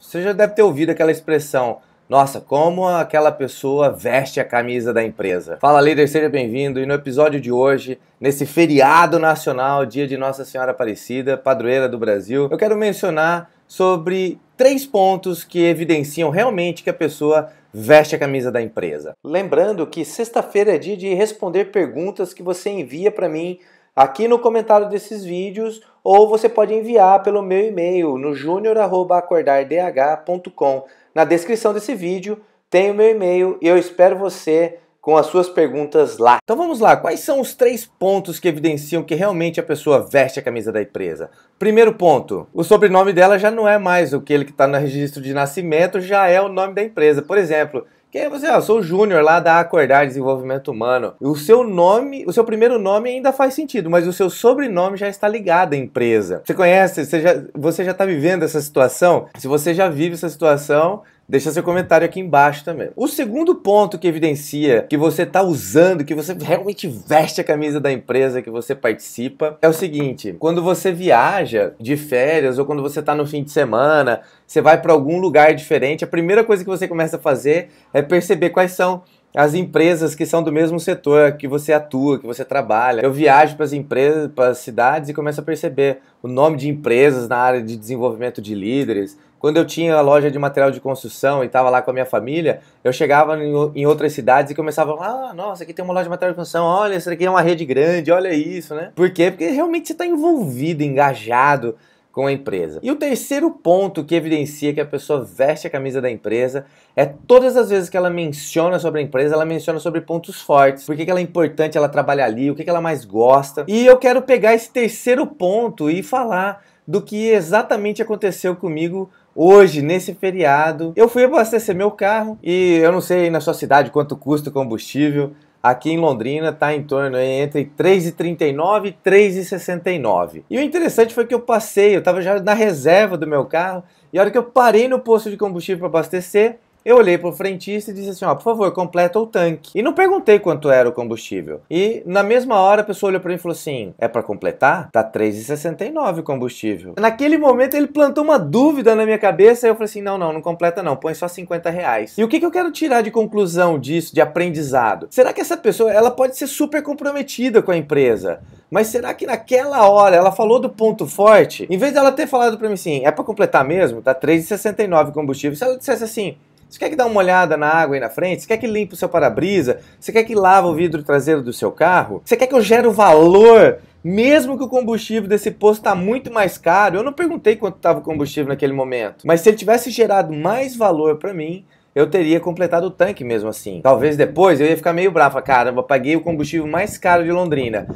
Você já deve ter ouvido aquela expressão. Nossa, como aquela pessoa veste a camisa da empresa. Fala líder, seja bem-vindo. E no episódio de hoje, nesse feriado nacional, dia de Nossa Senhora Aparecida, padroeira do Brasil, eu quero mencionar sobre três pontos que evidenciam realmente que a pessoa veste a camisa da empresa. Lembrando que sexta-feira é dia de responder perguntas que você envia para mim aqui no comentário desses vídeos ou você pode enviar pelo meu e-mail no junior@acordardh.com. Na descrição desse vídeo tem o meu e-mail e eu espero você com as suas perguntas lá. Então vamos lá, quais são os três pontos que evidenciam que realmente a pessoa veste a camisa da empresa? Primeiro ponto, o sobrenome dela já não é mais o que ele que está no registro de nascimento, já é o nome da empresa. Por exemplo, quem é você? Ah, eu sou o Júnior lá da Acordar Desenvolvimento Humano. O seu nome, o seu primeiro nome ainda faz sentido, mas o seu sobrenome já está ligado à empresa. Você conhece, você já está vivendo essa situação? Se você já vive essa situação, Deixa seu comentário aqui embaixo também. O segundo ponto que evidencia que você está usando, que você realmente veste a camisa da empresa que você participa, é o seguinte: quando você viaja de férias ou quando você está no fim de semana, você vai para algum lugar diferente, a primeira coisa que você começa a fazer é perceber quais são as empresas que são do mesmo setor que você atua, que você trabalha. Eu viajo para as empresas, para as cidades e começo a perceber o nome de empresas na área de desenvolvimento de líderes. Quando eu tinha a loja de material de construção e estava lá com a minha família, eu chegava em outras cidades e começava a falar: ah, nossa, aqui tem uma loja de material de construção, olha, isso aqui é uma rede grande, olha isso, né? Por quê? Porque realmente você está envolvido, engajado com a empresa. E o terceiro ponto que evidencia que a pessoa veste a camisa da empresa é todas as vezes que ela menciona sobre a empresa, ela menciona sobre pontos fortes, por que ela é importante ela trabalhar ali, o que ela mais gosta. E eu quero pegar esse terceiro ponto e falar do que exatamente aconteceu comigo hoje, nesse feriado. Eu fui abastecer meu carro e eu não sei na sua cidade quanto custa o combustível, aqui em Londrina está em torno entre 3,39 e 3,69. E o interessante foi que eu passei, eu estava já na reserva do meu carro, e a hora que eu parei no posto de combustível para abastecer, eu olhei pro frentista e disse assim, ó, por favor, completa o tanque. E não perguntei quanto era o combustível. E na mesma hora a pessoa olhou para mim e falou assim, é para completar? Tá R$3,69 o combustível. Naquele momento ele plantou uma dúvida na minha cabeça e eu falei assim, não, não, não completa não, põe só 50 reais. E o que, que eu quero tirar de conclusão disso, de aprendizado? Será que essa pessoa, ela pode ser super comprometida com a empresa, mas será que naquela hora ela falou do ponto forte? Em vez dela ter falado para mim assim, é para completar mesmo? Tá 3,69 combustível. Se ela dissesse assim, você quer que dá uma olhada na água aí na frente? Você quer que limpe o seu para-brisa? Você quer que lave o vidro traseiro do seu carro? Você quer que eu gere valor? Mesmo que o combustível desse posto está muito mais caro, eu não perguntei quanto estava o combustível naquele momento, mas se ele tivesse gerado mais valor para mim, eu teria completado o tanque mesmo assim. Talvez depois eu ia ficar meio bravo, caramba, paguei o combustível mais caro de Londrina.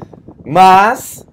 Mas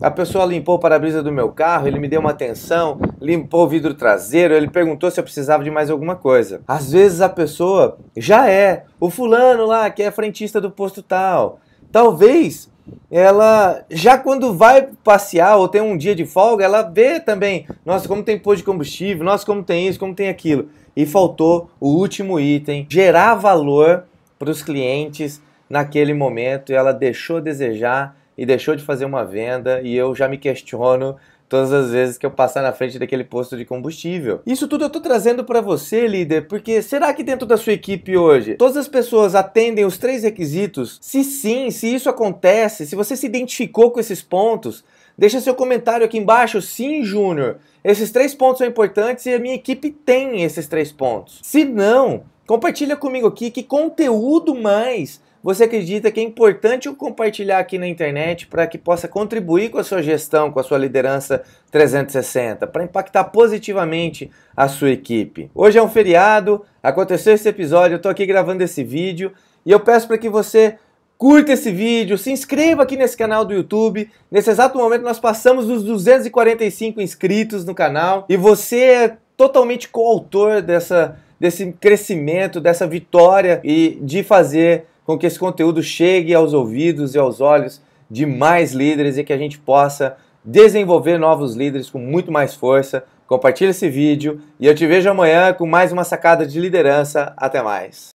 a pessoa limpou o para-brisa do meu carro, ele me deu uma atenção, limpou o vidro traseiro, ele perguntou se eu precisava de mais alguma coisa. Às vezes a pessoa já é o fulano lá que é frentista do posto tal. Talvez ela já quando vai passear ou tem um dia de folga, ela vê também, nossa, como tem pôr de combustível, nossa, como tem isso, como tem aquilo. E faltou o último item, gerar valor para os clientes naquele momento, e ela deixou desejar e deixou de fazer uma venda e eu já me questiono todas as vezes que eu passar na frente daquele posto de combustível. Isso tudo eu tô trazendo para você, líder, porque será que dentro da sua equipe hoje todas as pessoas atendem os três requisitos? Se sim, se isso acontece, se você se identificou com esses pontos, deixa seu comentário aqui embaixo. Sim, Júnior, esses três pontos são importantes e a minha equipe tem esses três pontos. Se não, compartilha comigo aqui que conteúdo mais você acredita que é importante o compartilhar aqui na internet para que possa contribuir com a sua gestão, com a sua liderança 360, para impactar positivamente a sua equipe. Hoje é um feriado, aconteceu esse episódio, eu estou aqui gravando esse vídeo e eu peço para que você curta esse vídeo, se inscreva aqui nesse canal do YouTube. Nesse exato momento nós passamos dos 245 inscritos no canal e você é totalmente coautor dessa desse crescimento, dessa vitória e de fazer com que esse conteúdo chegue aos ouvidos e aos olhos de mais líderes e que a gente possa desenvolver novos líderes com muito mais força. Compartilhe esse vídeo e eu te vejo amanhã com mais uma sacada de liderança. Até mais.